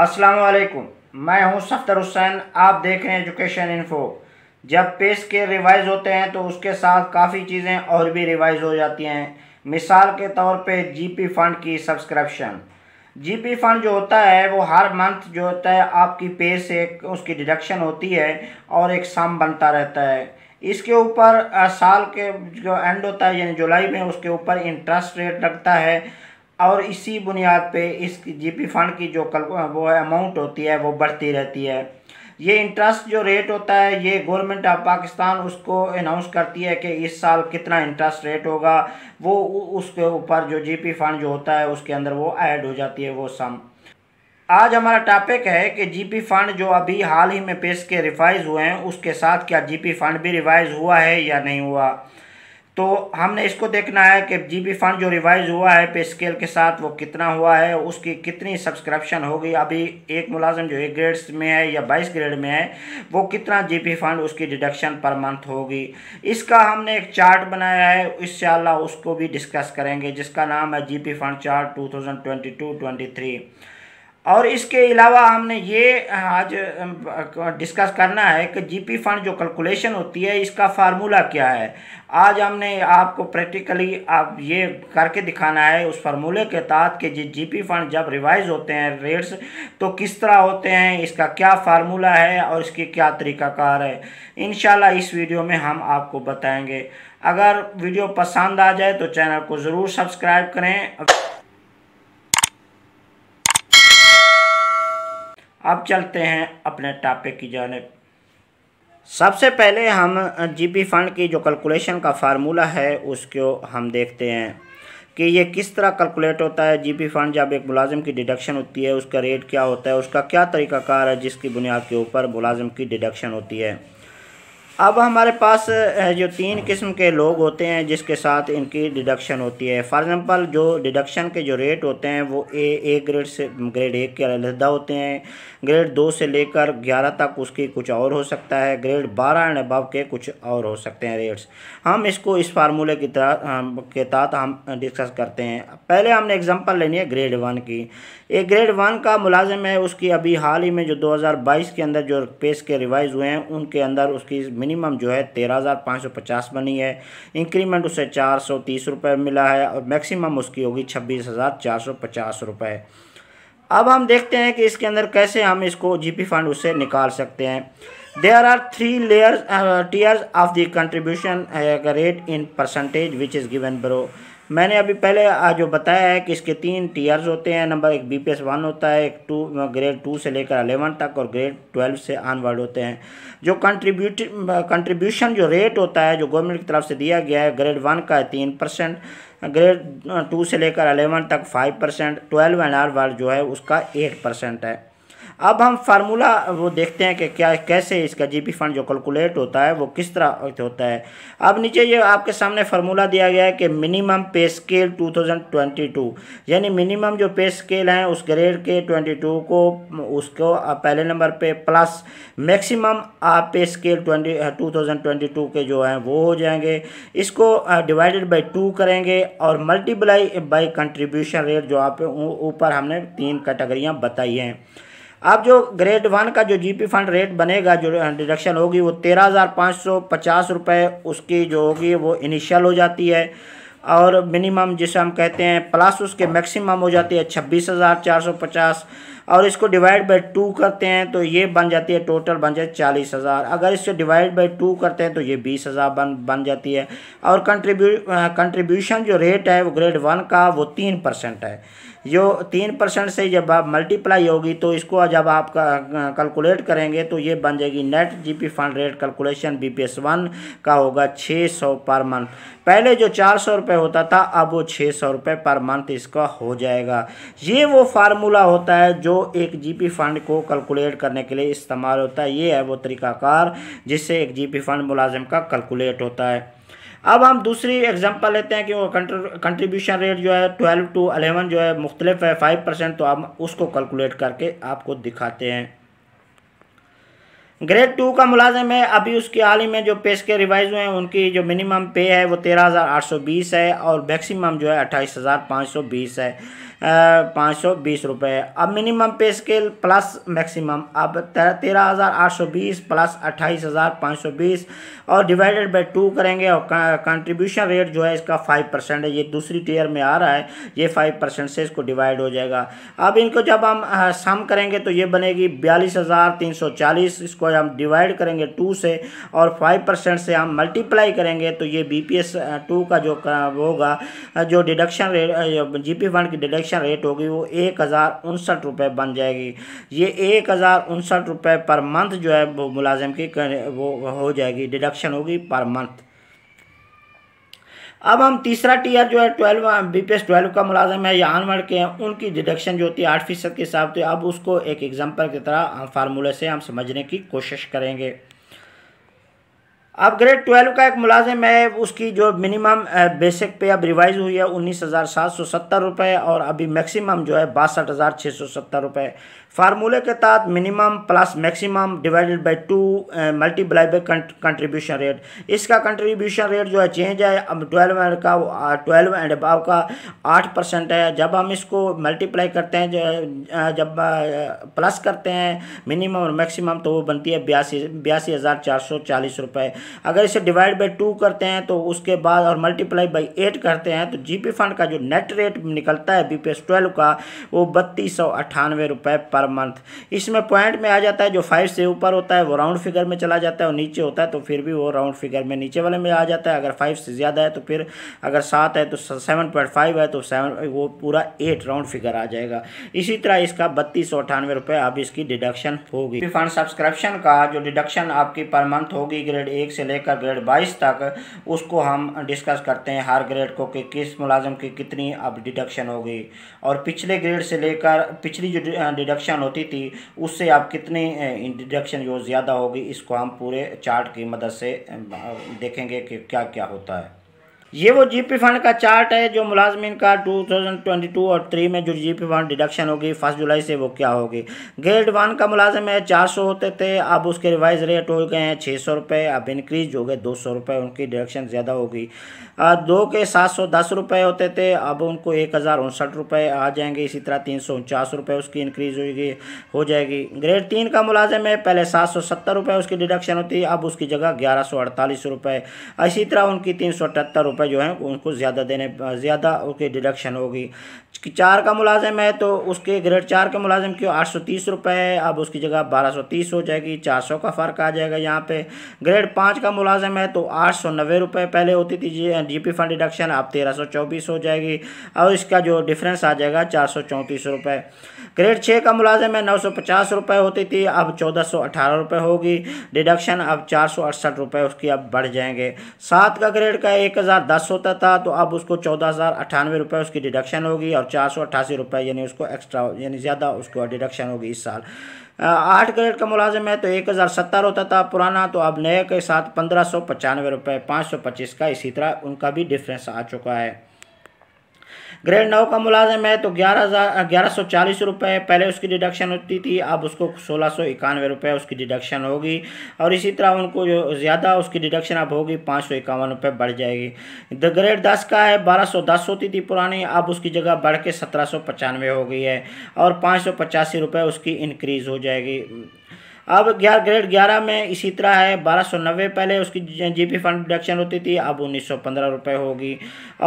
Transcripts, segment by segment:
अस्सलाम वालेकुम मैं हूं सफ्तर हुसैन आप देख रहे हैं एजुकेशन इन्फो जब पेश के रिवाइज होते हैं तो उसके साथ काफ़ी चीज़ें और भी रिवाइज हो जाती हैं मिसाल के तौर पे जीपी फंड की सब्सक्रिप्शन जीपी फंड जो होता है वो हर मंथ जो होता है आपकी पे से उसकी डिडक्शन होती है और एक सम बनता रहता है इसके ऊपर साल के जो एंड होता है यानी जुलाई में उसके ऊपर इंटरेस्ट रेट लगता है और इसी बुनियाद पे इस जीपी फंड की जो कल वो है अमाउंट होती है वो बढ़ती रहती है ये इंटरेस्ट जो रेट होता है ये गवर्नमेंट ऑफ पाकिस्तान उसको अनाउंस करती है कि इस साल कितना इंटरेस्ट रेट होगा वो उसके ऊपर जो जीपी फंड जो होता है उसके अंदर वो ऐड हो जाती है वो सम आज हमारा टॉपिक है कि जीपी फंड जो अभी हाल ही में पेश के रिवाइज हुए हैं उसके साथ क्या जीपी फंड भी रिवाइज हुआ है या नहीं हुआ तो हमने इसको देखना है कि जीबी फंड जो रिवाइज हुआ है पे स्केल के साथ वो कितना हुआ है उसकी कितनी सब्सक्रिप्शन होगी अभी एक मुलाजम जो एक ग्रेड्स में है या बाईस ग्रेड में है वो कितना जीबी फंड उसकी डिडक्शन पर मंथ होगी इसका हमने एक चार्ट बनाया है इस उसको भी डिस्कस करेंगे जिसका नाम है G fund chart two thousand और इसके अलावा हमने ये आज डिस्कस करना है कि जीपी फंड जो कैलकुलेशन होती है इसका फार्मूला क्या है आज हमने आपको प्रैक्टिकली आप ये करके दिखाना है उस फार्मूले के तहत कि जी पी फंड जब रिवाइज होते हैं रेट्स तो किस तरह होते हैं इसका क्या फार्मूला है और इसकी क्या तरीकाकार है इन इस वीडियो में हम आपको बताएँगे अगर वीडियो पसंद आ जाए तो चैनल को ज़रूर सब्सक्राइब करें अब चलते हैं अपने टॉपिक की जानब सबसे पहले हम जीबी फंड की जो कैलकुलेशन का फार्मूला है उसको हम देखते हैं कि ये किस तरह कैलकुलेट होता है जीबी फंड जब एक मुलाजिम की डिडक्शन होती है उसका रेट क्या होता है उसका क्या तरीकाकार है जिसकी बुनियाद के ऊपर मुलाजिम की डिडक्शन होती है अब हमारे पास जो तीन किस्म के लोग होते हैं जिसके साथ इनकी डिडक्शन होती है फॉर एग्ज़ाम्पल जो डिडक्शन के जो रेट होते हैं वो ए ए ग्रेड से ग्रेड एक के अलहदा होते हैं ग्रेड दो से लेकर ग्यारह तक उसकी कुछ और हो सकता है ग्रेड बारह एंड अबव के कुछ और हो सकते हैं रेट्स हम इसको इस फार्मूले की तरह के तहत हम डिस्कस करते हैं पहले हमने एग्ज़ाम्पल लेनी है ग्रेड वन की एक ग्रेड वन का मुलाजिम है उसकी अभी हाल ही में जो दो हज़ार बाईस के अंदर जो पेस के रिवाइज़ हुए हैं उनके अंदर उसकी मिनिमम जो है तेरह हज़ार पाँच सौ पचास बनी है इंक्रीमेंट उसे चार सौ तीस रुपये मिला है और मैक्सिमम उसकी होगी छब्बीस हज़ार चार सौ पचास रुपये अब हम देखते हैं कि इसके अंदर कैसे हम इसको जीपी फंड उससे निकाल सकते हैं there are three layers tiers of the contribution rate in percentage which is given is मैंने अभी पहले आज जो बताया है कि इसके तीन टीयर्स होते हैं नंबर एक बी पी एस वन होता है एक टू ग्रेड टू से लेकर अलेवन तक और ग्रेड ट्वेल्व से आनवर्ड होते हैं जो कंट्रीब्यूट कंट्रीब्यूशन जो रेट होता है जो गवर्नमेंट की तरफ से दिया गया है ग्रेड वन का है तीन परसेंट ग्रेड टू से लेकर अलेवन तक five percent twelve and onward जो है उसका एट परसेंट है अब हम फार्मूला वो देखते हैं कि क्या कैसे इसका जीपी फंड जो कैलकुलेट होता है वो किस तरह होता है अब नीचे ये आपके सामने फार्मूला दिया गया है कि मिनिमम पे स्केल 2022 यानी मिनिमम जो पे स्केल हैं उस ग्रेड के 22 को उसको पहले नंबर पे प्लस मैक्सिमम पे स्केल 20 2022 के जो हैं वो हो जाएंगे इसको डिवाइडेड बाई टू करेंगे और मल्टीप्लाई बाई कंट्रीब्यूशन रेट जो आप ऊपर हमने तीन कैटेगरियाँ बताई हैं अब जो ग्रेड वन का जो जीपी फंड रेट बनेगा जो डिडक्शन होगी वो तेरह हज़ार पाँच सौ पचास रुपये उसकी जो होगी वो इनिशियल हो जाती है और मिनिमम जिसे हम कहते हैं प्लस उसके मैक्सिमम हो जाती है छब्बीस हज़ार चार सौ पचास और इसको डिवाइड बाई टू करते हैं तो ये बन जाती है टोटल बन जाए चालीस हज़ार अगर इसको डिवाइड बाई टू करते हैं तो ये बीस हज़ार बन बन जाती है और कंट्रीब्यू कंट्रीब्यूशन जो रेट है वो ग्रेड वन का वो तीन परसेंट है जो तीन परसेंट से जब आप मल्टीप्लाई होगी तो इसको जब आप कैलकुलेट करेंगे तो ये बन जाएगी net G fund rate calculation B one का होगा छः सौ पर मंथ पहले जो चार सौ रुपये होता था अब वो छः सौ रुपये पर मंथ इसका हो जाएगा ये वो फार्मूला होता है जो एक जीपी फंड को कैलकुलेट करने के लिए इस्तेमाल होता है ये है वो तरीकाकार जिससे एक जीपी फंड मुलाजिम का कैलकुलेट होता है अब हम दूसरी एग्जांपल लेते हैं कि वो कंट्रीब्यूशन रेट जो है ट्वेल्व टू अलेवन जो है मुख्तलिफ है फाइव परसेंट तो हम उसको कैलकुलेट करके आपको दिखाते हैं ग्रेड टू का मुलाजिम है अभी उसकी हाल ही में जो पेश के रिवाइज हुए हैं उनकी जो मिनिमम पे है वो तेरह हज़ार आठ सौ बीस है और मैक्सिमम जो है अट्ठाईस हज़ार पाँच सौ बीस है पाँच सौ बीस रुपये अब मिनिमम पे स्केल प्लस मैक्सिमम अब तेरह हज़ार आठ सौ बीस प्लस अट्ठाईस हज़ार पाँच सौ बीस और डिवाइडेड बाई टू करेंगे और कंट्रीब्यूशन रेट जो है इसका फाइव परसेंट है ये दूसरी टीयर में आ रहा है ये फाइव परसेंट से इसको डिवाइड हो जाएगा अब इनको जब हम सम हाँ, करेंगे तो ये बनेगी बयालीस हज़ार तीन सौ चालीस इसको हम डिवाइड करेंगे टू से और फाइव परसेंट से हम मल्टीप्लाई करेंगे तो ये बी पी एस टू का जो हाँ, होगा हाँ, जो deduction rate G P fund की डिडक्शन रिडक्शन रेट होगी वो एक हज़ार उनसठ रुपये बन जाएगी ये एक हज़ार उनसठ रुपये पर मंथ जो है वो मुलाजिम की वो हो जाएगी डिडक्शन होगी पर मंथ अब हम तीसरा टीयर जो है twelve B P S twelve का मुलाजम है या अनवर्ड के हैं उनकी डिडक्शन जो होती है आठ फीसद के हिसाब से अब उसको एक एग्जांपल की तरह फार्मूले से हम समझने की कोशिश करेंगे अब ग्रेड ट्वेल्व का एक मुलाजिम है उसकी जो मिनिमम बेसिक पे अब रिवाइज हुई है उन्नीस हज़ार सात सौ सत्तर रुपये और अभी मैक्सिमम जो है बासठ हज़ार छः सौ सत्तर रुपये फार्मूले के तहत minimum plus maximum divided by two multiply by contribution rate इसका कंट्रीब्यूशन रेट जो है चेंज है अब ट्वेल्व एंड का ट्वेल्व एंड अबाव का आठ परसेंट है जब हम इसको मल्टीप्लाई करते हैं जो जब प्लस करते हैं मिनिमम और मैक्सिमम तो वो बनती है बयासी बयासी हज़ार चार सौ चालीस रुपये अगर इसे डिवाइड बाई टू करते हैं तो उसके बाद और मल्टीप्लाई बाई एट करते हैं तो जीपी फंड का जो नेट रेट निकलता है बी पी का वो बत्तीस सौ पर मंथ इसमें पॉइंट में आ जाता है जो फाइव से ऊपर होता है वो राउंड फिगर में चला जाता है और नीचे होता है तो फिर भी वो राउंड फिगर में नीचे वाले में आ जाता है अगर फाइव से ज़्यादा है तो फिर अगर सात है तो सेवन पॉइंट फाइव है तो सेवन वो पूरा एट राउंड फिगर आ जाएगा इसी तरह इसका बत्तीस सौ अठानवे रुपये अब इसकी डिडक्शन होगी फंड सब्सक्रिप्शन का जो डिडक्शन आपकी पर मंथ होगी ग्रेड एक से से लेकर ग्रेड बाईस तक उसको हम डिस्कस करते हैं हर ग्रेड को कि किस मुलाजम की कितनी अब डिडक्शन होगी और पिछले ग्रेड से लेकर पिछली जो डिडक्शन होती थी उससे आप कितनी डिडक्शन जो ज़्यादा होगी इसको हम पूरे चार्ट की मदद से देखेंगे कि क्या क्या होता है ये वो जीपी फंड का चार्ट है जो मुलाजमीन का 2022 और थ्री में जो जीपी फंड डिडक्शन होगी फर्स्ट जुलाई से वो क्या होगी ग्रेड वन का मुलाजिम है चार सौ होते थे अब उसके रिवाइज रेट हो गए हैं छः सौ रुपये अब इंक्रीज हो गए दो सौ रुपये उनकी डिडक्शन ज़्यादा होगी दो के सात सौ दस रुपये होते थे अब उनको एक हज़ार उनसठ रुपये आ जाएंगे इसी तरह तीन सौ उनचास रुपये उसकी इंक्रीज होगी हो जाएगी ग्रेड तीन का मुलाजिम है पहले सात सौ सत्तर रुपये उसकी डिडक्शन होती अब उसकी जगह ग्यारह सौ अड़तालीस रुपये इसी तरह उनकी तीन सौ अठहत्तर रुपये रुपये जो है उनको ज़्यादा देने ज़्यादा उनकी डिडक्शन होगी चार का मुलाजिम है तो उसके ग्रेड चार के मुलाजिम की आठ सौ तीस रुपये अब उसकी जगह बारह सौ तीस हो जाएगी चार सौ का फ़र्क आ जाएगा यहाँ पे ग्रेड पाँच का मुलाजिम है तो आठ सौ नब्बे रुपये पहले होती थी G G P fund deduction अब तेरह सौ चौबीस हो जाएगी और इसका जो डिफरेंस आ जाएगा चार सौ चौंतीस रुपये ग्रेड छः का मुलाजिम है नौ सौ पचास रुपये होती थी अब चौदह सौ अठारह रुपये होगी डिडक्शन अब चार सौ अड़सठ रुपये उसकी अब बढ़ जाएंगे सात का ग्रेड का एक हज़ार दस होता था तो अब उसको चौदह हज़ार अठानवे रुपये उसकी डिडक्शन होगी और चार सौ अट्ठासी रुपए यानी उसको एक्स्ट्रा यानी ज़्यादा उसको डिडक्शन होगी इस साल आठ ग्रेड का मुलाजिम है तो एक हज़ार सत्तर होता था पुराना तो अब नए के साथ पंद्रह सौ पचानवे रुपये पाँच सौ पच्चीस का इसी तरह उनका भी डिफरेंस आ चुका है ग्रेड नौ का मुलाजिम है तो ग्यारह हज़ार ग्यारह सौ चालीस रुपये पहले उसकी डिडक्शन होती थी अब उसको सोलह सौ इक्यानवे रुपये उसकी डिडक्शन होगी और इसी तरह उनको जो ज़्यादा उसकी डिडक्शन अब होगी पाँच सौ इक्यावन रुपये बढ़ जाएगी द ग्रेड दस का है बारह सौ दस होती थी पुरानी अब उसकी जगह बढ़ के सत्रह सौ पचानवे हो गई है और पाँच सौ पचासी रुपये उसकी इनक्रीज़ हो जाएगी अब ग्यारह ग्रेड ग्यारह में इसी तरह है बारह सौ नब्बे पहले उसकी जीपी फंड डिडक्शन होती थी अब उन्नीस सौ पंद्रह रुपये होगी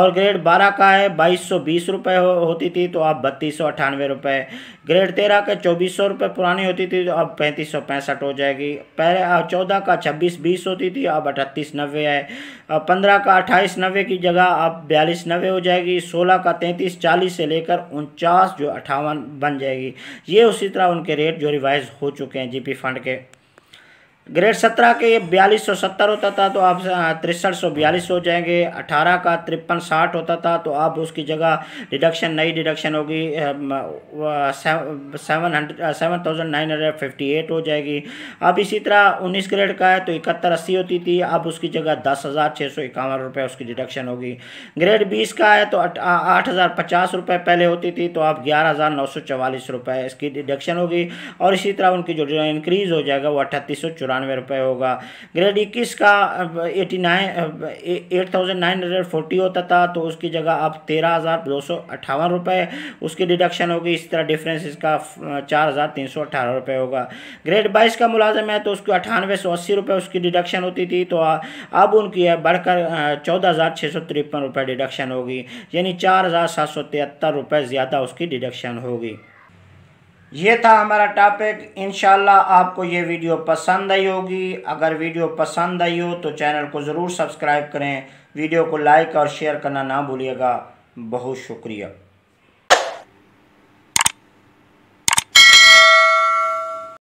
और ग्रेड बारह का है बाईस सौ बीस रुपये हो, होती थी तो अब बत्तीस सौ अठानवे रुपये ग्रेड तेरह का चौबीस सौ रुपये पुरानी होती थी तो अब पैंतीस सौ पैंसठ हो जाएगी पहले चौदह का छब्बीस बीस होती थी अब अठतीस नब्बे है अब पंद्रह का अट्ठाईस नब्बे की जगह अब बयालीस नब्बे हो जाएगी सोलह का तैंतीस चालीस से लेकर उनचास जो अठावन बन जाएगी ये उसी तरह उनके रेट जो रिवाइज हो चुके हैं पी फंड फंड के ग्रेड सत्रह के ये बयालीस सौ सत्तर होता था तो आप तिरसठ सौ बयालीस हो जाएंगे अठारह का तिरपन साठ होता था तो आप उसकी जगह डिडक्शन नई डिडक्शन होगी seven hundred seven thousand nine hundred fifty eight हो जाएगी अब इसी तरह उन्नीस ग्रेड का है तो इकहत्तर अस्सी होती थी अब उसकी जगह दस हज़ार छः सौ इक्यावन रुपये उसकी डिडक्शन होगी ग्रेड बीस का है तो आठ हज़ार पचास रुपये पहले होती थी तो आप ग्यारह हज़ार नौ सौ चवालीस रुपये इसकी डिडक्शन होगी और इसी तरह उनकी जो इंक्रीज़ हो जाएगा वो अट्ठतीस सौ चौरानवे रुपये होगा ग्रेड इक्कीस का eighty nine eight thousand nine hundred forty होता था तो उसकी जगह अब तेरह हज़ार दो सौ अट्ठावन रुपये उसकी डिडक्शन होगी इस तरह डिफरेंस इसका चार हज़ार तीन सौ अठारह रुपये होगा ग्रेड बाईस का मुलाजम है तो उसको अठानवे सौ अस्सी रुपये उसकी डिडक्शन होती थी तो अब उनकी है बढ़कर चौदह हज़ार छः सौ तिरपन रुपये डिडक्शन होगी यानी चार हज़ार सात सौ तिहत्तर रुपये ज़्यादा उसकी डिडक्शन होगी ये था हमारा टॉपिक इन आपको ये वीडियो पसंद आई होगी अगर वीडियो पसंद आई हो तो चैनल को ज़रूर सब्सक्राइब करें वीडियो को लाइक और शेयर करना ना भूलिएगा बहुत शुक्रिया